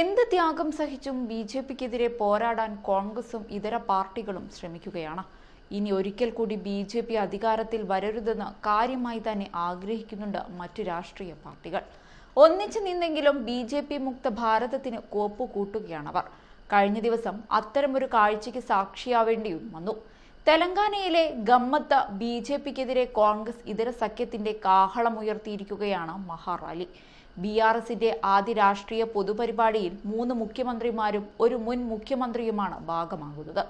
എന്ത് ത്യാഗം സഹിച്ചും B J പിക്കെതിരെ പോരാടാൻ കോൺഗ്രസും ഇതര പാർട്ടികളും ശ്രമിക്കുകയാണ് ഇനി ഒരിക്കൽ കൂടി ബി ജെ പി അധികാരത്തിൽ വരരുതെന്ന് കാര്യമായി തന്നെ ആഗ്രഹിക്കുന്നുണ്ട് മറ്റു രാഷ്ട്രീയ പാർട്ടികൾ ഒന്നിച്ചു നിന്നെങ്കിലും ബി ജെ പി മുക്ത ഭാരതത്തിന് കോപ്പ് കൂട്ടുകയാണവർ കഴിഞ്ഞ ദിവസം അത്തരമൊരു കാഴ്ചയ്ക്ക് സാക്ഷിയാവേണ്ടിയും വന്നു തെലങ്കാനയിലെ ഗമ്മത്ത് ബി ജെ പിക്കെതിരെ കോൺഗ്രസ് ഇതര സഖ്യത്തിന്റെ കാഹളം ഉയർത്തിയിരിക്കുകയാണ് മഹാറാലി ബി ആർ എസിന്റെ ആദ്യ രാഷ്ട്രീയ പൊതുപരിപാടിയിൽ മൂന്ന് മുഖ്യമന്ത്രിമാരും ഒരു മുൻ മുഖ്യമന്ത്രിയുമാണ് ഭാഗമാകുന്നത്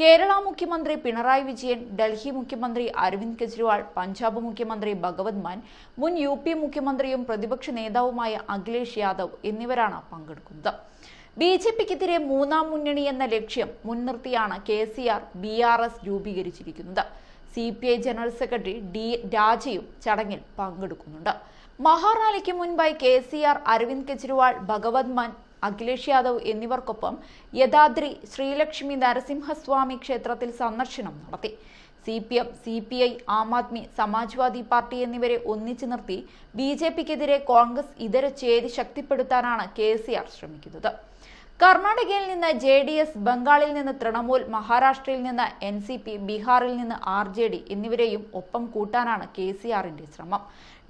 കേരള മുഖ്യമന്ത്രി പിണറായി വിജയൻ ഡൽഹി മുഖ്യമന്ത്രി അരവിന്ദ് കെജ്രിവാൾ പഞ്ചാബ് മുഖ്യമന്ത്രി ഭഗവത് മാൻ മുൻ യു മുഖ്യമന്ത്രിയും പ്രതിപക്ഷ നേതാവുമായ അഖിലേഷ് യാദവ് എന്നിവരാണ് പങ്കെടുക്കുന്നത് ബി ജെ പിക്കെതിരെ മൂന്നാം മുന്നണി എന്ന ലക്ഷ്യം മുൻനിർത്തിയാണ് K C R B R S രൂപീകരിച്ചിരിക്കുന്നത് C P I general secretary D രാജയും ചടങ്ങിൽ പങ്കെടുക്കുന്നുണ്ട് മഹാറാലിക്ക് മുൻപായി K C R Arvind Kejriwal Bhagwant Mann Akhilesh Yadav എന്നിവർക്കൊപ്പം യഥാദ്രി ശ്രീലക്ഷ്മി നരസിംഹസ്വാമി ക്ഷേത്രത്തിൽ സന്ദർശനം നടത്തി C P M C P I Aam Aadmi Samajwadi party എന്നിവരെ ഒന്നിച്ചു നിർത്തി ബി ജെ പിക്കെതിരെ കോൺഗ്രസ് ഇതര ചേരി ശക്തിപ്പെടുത്താനാണ് കെ സി ആർ ശ്രമിക്കുന്നത് കർണാടകയിൽ നിന്ന് ജെ ഡി എസ് ബംഗാളിൽ നിന്ന് തൃണമൂൽ മഹാരാഷ്ട്രയിൽ നിന്ന് എൻ സി പി ബീഹാറിൽ നിന്ന് ആർ ജെ ഡി എന്നിവരെയും ഒപ്പം കൂട്ടാനാണ് കെ സി ആറിന്റെ ശ്രമം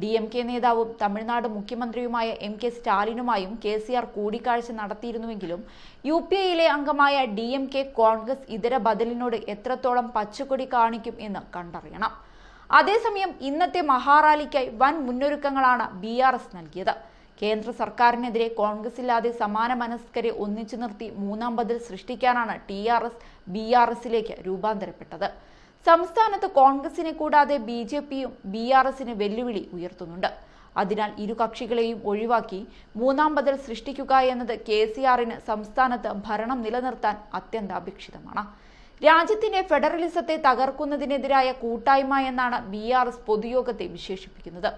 ഡി എം കെ നേതാവും തമിഴ്നാട് മുഖ്യമന്ത്രിയുമായ എം കെ സ്റ്റാലിനുമായും കെ സി ആർ കൂടിക്കാഴ്ച നടത്തിയിരുന്നുവെങ്കിലും യു പി ഐയിലെ അംഗമായ ഡി എം കെ കോൺഗ്രസ് ഇതര ബദലിനോട് എത്രത്തോളം പച്ചക്കൊടി കാണിക്കും എന്ന് കണ്ടറിയണം അതേസമയം ഇന്നത്തെ മഹാറാലിക്കായി വൻ മുന്നൊരുക്കങ്ങളാണ് ബി ആർ എസ് നൽകിയത് കേന്ദ്ര സർക്കാരിനെതിരെ കോൺഗ്രസ് ഇല്ലാതെ സമാന മനസ്കരെ ഒന്നിച്ചു നിർത്തി മൂന്നാം ബദൽ സൃഷ്ടിക്കാനാണ് T R S B R എസിലേക്ക് രൂപാന്തരപ്പെട്ടത് സംസ്ഥാനത്ത് കോൺഗ്രസിനെ കൂടാതെ ബി ജെ പിയും ബി ആർ എസിന് വെല്ലുവിളി ഉയർത്തുന്നുണ്ട് അതിനാൽ ഇരു കക്ഷികളെയും ഒഴിവാക്കി മൂന്നാം ബദൽ സൃഷ്ടിക്കുക എന്നത് കെ സി ആറിന് സംസ്ഥാനത്ത് ഭരണം നിലനിർത്താൻ അത്യന്താപേക്ഷിതമാണ് രാജ്യത്തിന്റെ ഫെഡറലിസത്തെ തകർക്കുന്നതിനെതിരായ കൂട്ടായ്മ എന്നാണ് ബി ആർ എസ് പൊതുയോഗത്തെ വിശേഷിപ്പിക്കുന്നത്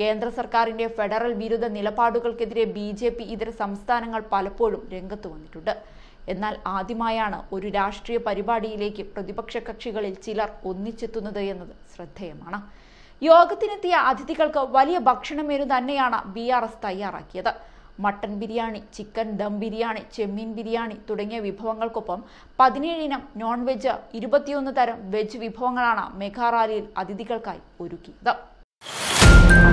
കേന്ദ്ര സർക്കാരിന്റെ ഫെഡറൽ വിരുദ്ധ നിലപാടുകൾക്കെതിരെ ബി ജെ പി ഇതര സംസ്ഥാനങ്ങൾ പലപ്പോഴും രംഗത്ത് വന്നിട്ടുണ്ട് എന്നാൽ ആദ്യമായാണ് ഒരു രാഷ്ട്രീയ പരിപാടിയിലേക്ക് പ്രതിപക്ഷ കക്ഷികളിൽ ചിലർ ഒന്നിച്ചെത്തുന്നത് എന്നത് ശ്രദ്ധേയമാണ് യോഗത്തിനെത്തിയ അതിഥികൾക്ക് വലിയ ഭക്ഷണമേനു തന്നെയാണ് ബി ആർ എസ് തയ്യാറാക്കിയത് മട്ടൻ ബിരിയാണി ചിക്കൻ ദം ബിരിയാണി ചെമ്മീൻ ബിരിയാണി തുടങ്ങിയ വിഭവങ്ങൾക്കൊപ്പം പതിനേഴിനം നോൺ വെജ് ഇരുപത്തിയൊന്ന് തരം വെജ് വിഭവങ്ങളാണ് മെഗാറാലിയിൽ അതിഥികൾക്കായി ഒരുക്കിയത്